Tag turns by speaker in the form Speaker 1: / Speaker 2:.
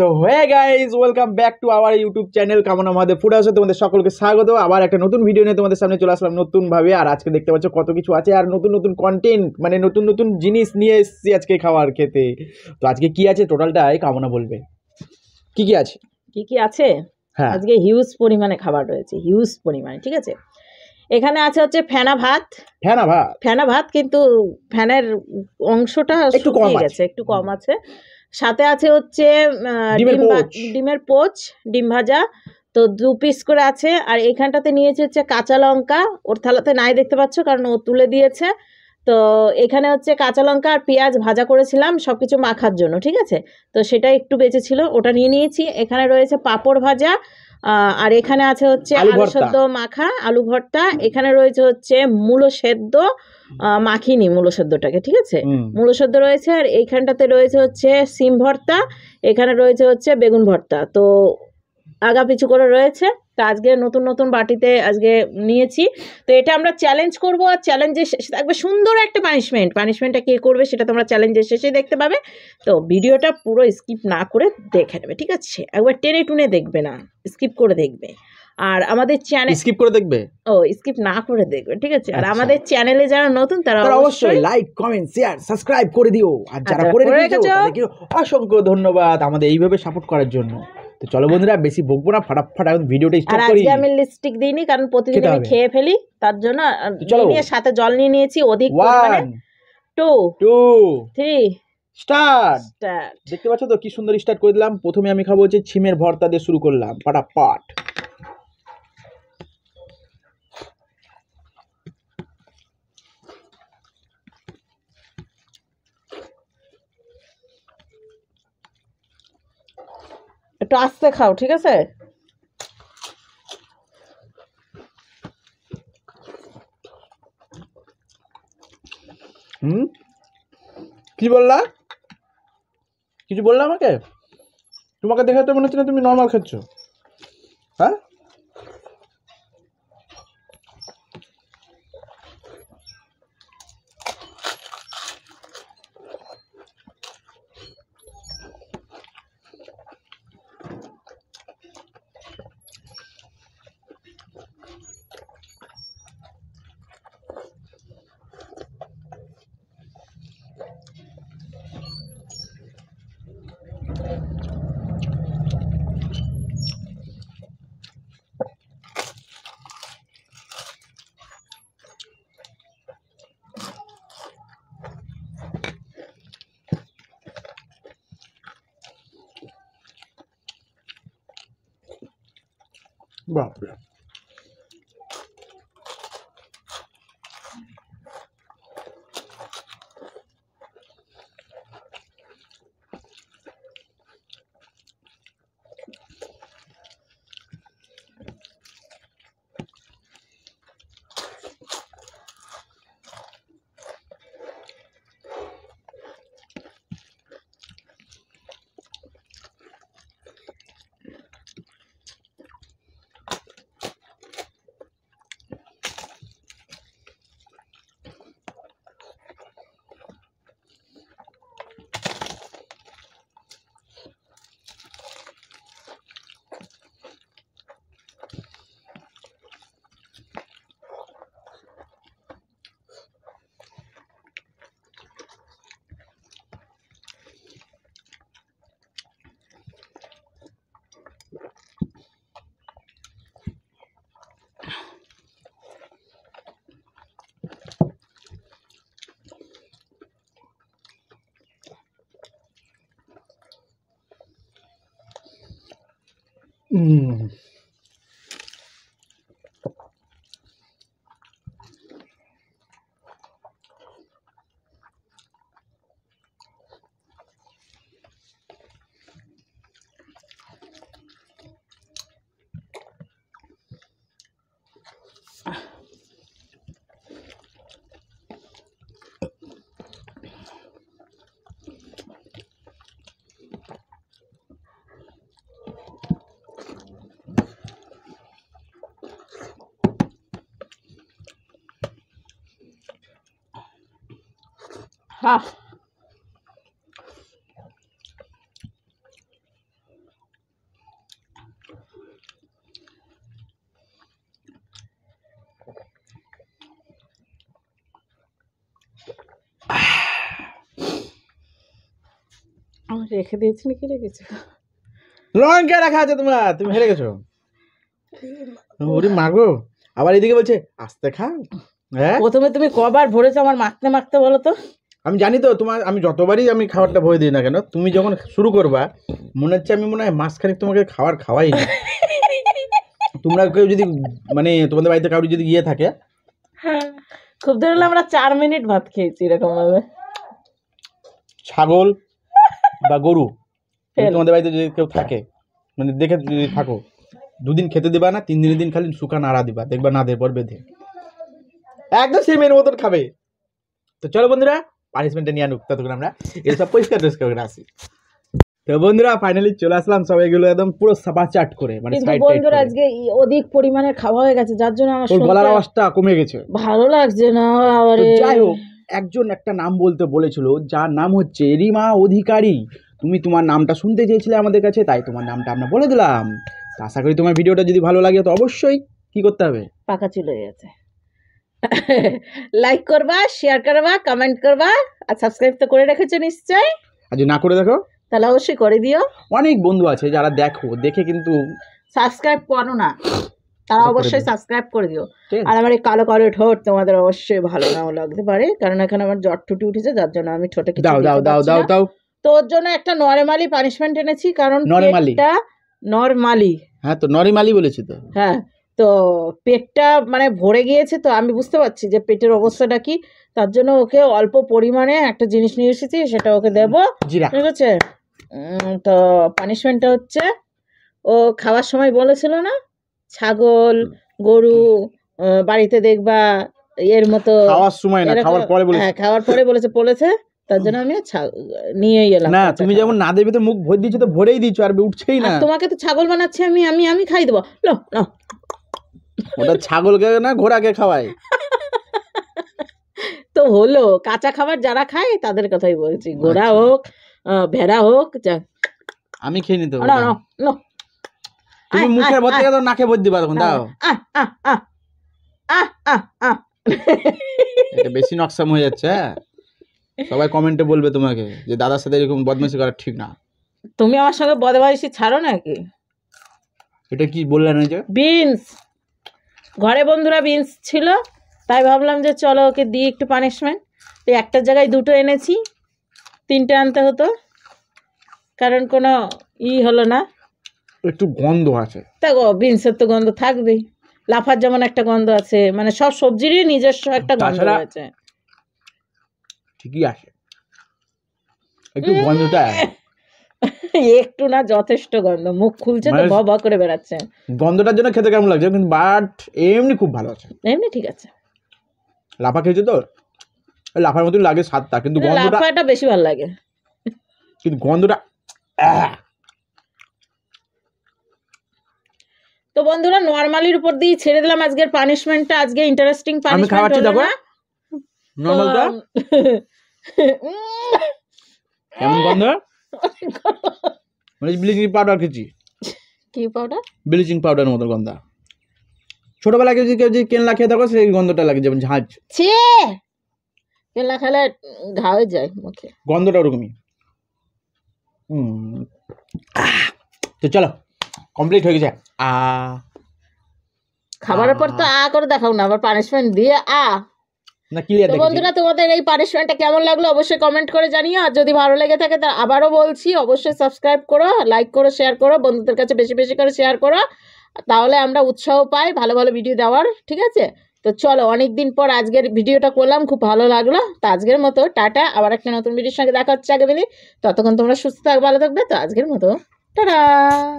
Speaker 1: তো হয়ে guys welcome back to our YouTube channel কামনা আমাদের ফুড হাউসে তোমাদের সকলকে স্বাগত আবার একটা নতুন ভিডিও নিয়ে তোমাদের সামনে চলে আসলাম নতুনভাবে আর আজকে দেখতে পাচ্ছ কত কিছু আছে আর নতুন নতুন কন্টেন্ট মানে নতুন নতুন জিনিস নিয়ে এসেছি আজকে খাওয়ার খেতে তো আজকে কি আছে টোটালটাই কামনা
Speaker 2: বলবে কি কি আছে কি কি আছে হ্যাঁ আজকে হিউজ পরিমাণে খাবার রয়েছে হিউজ পরিমাণে ঠিক আছে এখানে আছে হচ্ছে ফেনা ভাত ফেনা ভাত ফেনা ভাত কিন্তু ফ্যানের অংশটা একটু কম আছে একটু কম আছে সাথে আছে হচ্ছে ডিমের পোচ ডিম ভাজা তো দু পিস করে আছে আর এখানটাতে নিয়েছে হচ্ছে কাঁচা লঙ্কা ওর থালাতে নাই দেখতে পাচ্ছ কারণ ও তুলে দিয়েছে তো এখানে হচ্ছে কাঁচা লঙ্কা আর পেঁয়াজ ভাজা করেছিলাম সব কিছু মাখার জন্য ঠিক আছে তো সেটা একটু বেঁচে ছিল ওটা নিয়ে নিয়েছি এখানে রয়েছে পাঁপড় ভাজা আর এখানে আছে হচ্ছে আলু সেদ্ধ মাখা আলু ভর্তা এখানে রয়েছে হচ্ছে মূলো সেদ্ধ মাখিনি মূলো সেদ্ধটাকে ঠিক আছে মূলো সেদ্ধ রয়েছে আর এইখানটাতে রয়েছে হচ্ছে সিম ভর্তা এখানে রয়েছে হচ্ছে বেগুন ভর্তা তো আগাপিছু করে রয়েছে তো আজকে নতুন নতুন বাটিতে আজকে নিয়েছি তো এটা আমরা চ্যালেঞ্জ করব আর চ্যালেঞ্জের শেষে থাকবে সুন্দর একটা পানিশমেন্ট পানিশমেন্টটা কে করবে সেটা তোমরা চ্যালেঞ্জের শেষে দেখতে পাবে তো ভিডিওটা পুরো স্কিপ না করে দেখে নেবে ঠিক আছে একবার টেনে টুনে দেখবে না স্কিপ করে দেখবে আর আমাদের চ্যানেল স্কিপ করে দেখবে ও স্কিপ না করে দেখবে ঠিক আছে আর আচ্ছা। আমাদের চ্যানেলে যারা নতুন তারা অবশ্যই লাইক
Speaker 1: কমেন্ট শেয়ার সাবস্ক্রাইব করে দিও আর যারা আচ্ছা, করে রেখেছো তাদেরকে অসংখ্য ধন্যবাদ আমাদের এইভাবে সাপোর্ট করার জন্য তো চলো বন্ধুরা বেশি বকবো না ফটাফট এখন ভিডিওটা স্টপ করি আজকে আমি
Speaker 2: লিপস্টিক দিইনি কারণ প্রতিদিন আমি খেয়ে ফেলি তার জন্য নিয়ে সাথে জল নিয়ে নিয়েছি অধিক পরিমাণে 2 2 3 স্টার্ট দেখতে পাচ্ছ তো কি সুন্দর স্টার্ট
Speaker 1: করে দিলাম প্রথমে আমি খাবো হচ্ছে ছিমের ভর্তা দিয়ে শুরু করলাম ফাটাফাট
Speaker 2: একটু আস্তে খাও ঠিক আছে
Speaker 1: কি বললা কিছু বললা আমাকে তোমাকে দেখে তো মনে হচ্ছে না তুমি নর্মাল খেচ্ছ
Speaker 2: Bom, 嗯。Ah. আহ রেখে দিয়েছি নাকি রেখেছো
Speaker 1: লঙ্কা রাখা আছে তোমার তুমি হেরে গেছো ওরে মাগো আবার এদিকে বলছে আস্তে খা হ্যাঁ প্রথমে তুমি কবার ভরেছো আমার মাখতে মাখতে বলো তো আমি জানি তো তোমার আমি যতবারই আমি খাবারটা ভয় দিই না কেন তুমি যখন শুরু করবা মনে হচ্ছে আমি মনে হয় মাসখানিক তোমাকে খাবার খাওয়াই না তোমরা কেউ যদি মানে তোমাদের বাড়িতে কারোর যদি গিয়ে থাকে
Speaker 2: হ্যাঁ, খুব ধরলে আমরা চার মিনিট ভাত খেয়েছি এরকম ভাবে
Speaker 1: ছাগল বা গরু তোমাদের বাড়িতে যদি কেউ থাকে মানে দেখে যদি থাকো দুদিন খেতে দিবা না তিন দিনের দিন খালি শুকান আড়া দিবা দেখবা না দেবার বেঁধে একদম সেই মেয়ের মতন খাবে তো চলো বন্ধুরা পানিশমেন্টে নিয়ে আনুক থাকুন আমরা এসব পরিষ্কার টরিষ্কার করে আসি তো বন্ধুরা ফাইনালি চলে আসলাম একদম পুরো সাপা চাট করে মানে আজকে
Speaker 2: অধিক পরিমাণে খাওয়া হয়ে গেছে যার জন্য আমার গলার আওয়াজটা কমে গেছে ভালো লাগছে না যাই হোক একজন
Speaker 1: একটা নাম বলতে বলেছিল যার নাম হচ্ছে রিমা অধিকারী তুমি তোমার নামটা শুনতে চেয়েছিলে আমাদের কাছে তাই তোমার নামটা আমরা বলে দিলাম আশা করি তোমার ভিডিওটা যদি ভালো লাগে তো অবশ্যই কি করতে হবে
Speaker 2: পাকা চলে গেছে লাইক করবা শেয়ার করবা কমেন্ট করবা আর সাবস্ক্রাইব তো করে রেখেছো নিশ্চয়ই
Speaker 1: আর যদি না করে দেখো
Speaker 2: তাহলে অবশ্যই করে দিও
Speaker 1: অনেক বন্ধু আছে যারা দেখো দেখে কিন্তু
Speaker 2: সাবস্ক্রাইব করো না তারা আচ্ছা, অবশ্যই সাবস্ক্রাইব করে দিও আর আমার এই কালো কালো ঠোঁট তোমাদের অবশ্যই ভালো নাও লাগতে পারে কারণ এখানে আমার জ্বর টুটি উঠেছে যার জন্য আমি ঠোঁটে কিছু দাও দাও দাও দাও দাও তোর জন্য একটা নরমালি পানিশমেন্ট এনেছি কারণ নরমালি নরমালি হ্যাঁ তো নরমালি বলেছি তো হ্যাঁ তো পেটটা মানে ভরে গিয়েছে তো আমি বুঝতে পারছি যে পেটের অবস্থাটা কি তার জন্য ওকে অল্প পরিমাণে একটা জিনিস নিয়ে এসেছি সেটা ওকে দেবো ঠিক আছে তো পানিশমেন্টটা হচ্ছে ও খাওয়ার সময় বলেছিল না ছাগল গরু বাড়িতে দেখবা এর মতো খাওয়ার সময় না খাওয়ার পরে বলেছে হ্যাঁ খাওয়ার পরে বলেছে বলেছে তার জন্য আমি
Speaker 1: নিয়েই গেলাম না তুমি যেমন না দেবে তো মুখ ভরে দিচ্ছ তো ভরেই দিচ্ছ আর উঠছেই না
Speaker 2: তোমাকে তো ছাগল বানাচ্ছি আমি আমি আমি খাই দেবো লো না
Speaker 1: ওটা ছাগলকে না ঘোড়াকে খাওয়ায়
Speaker 2: তো হলো কাঁচা খাবার যারা খায় তাদের কথাই বলছি ঘোড়া আচ্ছা। হোক ভেড়া হোক আমি খেয়ে নিতে তুমি মুখের ভর্তি গেলে
Speaker 1: নাকে ভর দিবা তখন দাও বেশি নকশাম হয়ে যাচ্ছে হ্যাঁ? সবাই কমেন্টে বলবে তোমাকে যে দাদার সাথে এরকম বদমাইশি করা ঠিক না
Speaker 2: তুমি আমার সঙ্গে বদমাইশি ছাড়ো নাকি
Speaker 1: এটা কি বললেন যে
Speaker 2: বিনস ঘরে বন্ধুরা বিনস ছিল তাই ভাবলাম যে চলো ওকে দিই একটু পানিশমেন্ট তো একটা জায়গায় দুটো এনেছি তিনটে আনতে হতো কারণ কোনো ই হলো না
Speaker 1: একটু গন্ধ আছে
Speaker 2: দেখো বিনসের তো গন্ধ থাকবেই লাফার যেমন একটা গন্ধ আছে মানে সব সবজিরই নিজস্ব একটা গন্ধ আছে
Speaker 1: ঠিকই আছে একটু গন্ধটা
Speaker 2: একটু না যথেষ্ট গন্ধ মুখ খুলছে তো মানে ভ করে বেড়াচ্ছে
Speaker 1: গন্ধটার জন্য খেতে কেমন লাগছে কিন্তু বাট এমনি খুব ভালো আছে এমনি ঠিক আছে লাফা খেয়েছে তো লাফার মতো লাগে স্বাদটা কিন্তু লাফাটা বেশি ভালো লাগে কিন্তু গন্ধটা
Speaker 2: তো বন্ধুরা নর্মালির উপর দিয়ে ছেড়ে দিলাম আজকের পানিশমেন্টটা আজকে ইন্টারেস্টিং পানিশমেন্ট হলো না দেখো নর্মালটা কেমন গন্ধ
Speaker 1: মানে ব্লিচিং পাউডার খেয়েছি কি পাউডার ব্লিচিং পাউডারের মতো গন্ধা ছোটবেলায় যদি কেউ যদি কেনলা খেয়ে থাকো সেই গন্ধটা লাগে যেমন ঝাঁজ
Speaker 2: ছে কেনলা খেলে ঘা হয়ে যায় মুখে
Speaker 1: গন্ধটা ওরকমই তো চলো কমপ্লিট হয়ে গেছে আ খাবারের পর তো
Speaker 2: আ করে দেখাও না আবার পানিশমেন্ট দিয়ে আ
Speaker 1: তো বন্ধুরা
Speaker 2: তোমাদের এই পানিশমেন্টটা কেমন লাগলো অবশ্যই কমেন্ট করে জানিও আর যদি ভালো লেগে থাকে তা আবারও বলছি অবশ্যই সাবস্ক্রাইব করো লাইক করো শেয়ার করো বন্ধুদের কাছে বেশি বেশি করে শেয়ার করো তাহলে আমরা উৎসাহ পাই ভালো ভালো ভিডিও দেওয়ার ঠিক আছে তো চলো অনেক দিন পর আজকের ভিডিওটা করলাম খুব ভালো লাগলো তো আজকের মতো টাটা আবার একটা নতুন ভিডিওর সঙ্গে দেখা হচ্ছে আগে দিন ততক্ষণ তোমরা সুস্থ থাকবে ভালো থাকবে তো আজকের মতো টাটা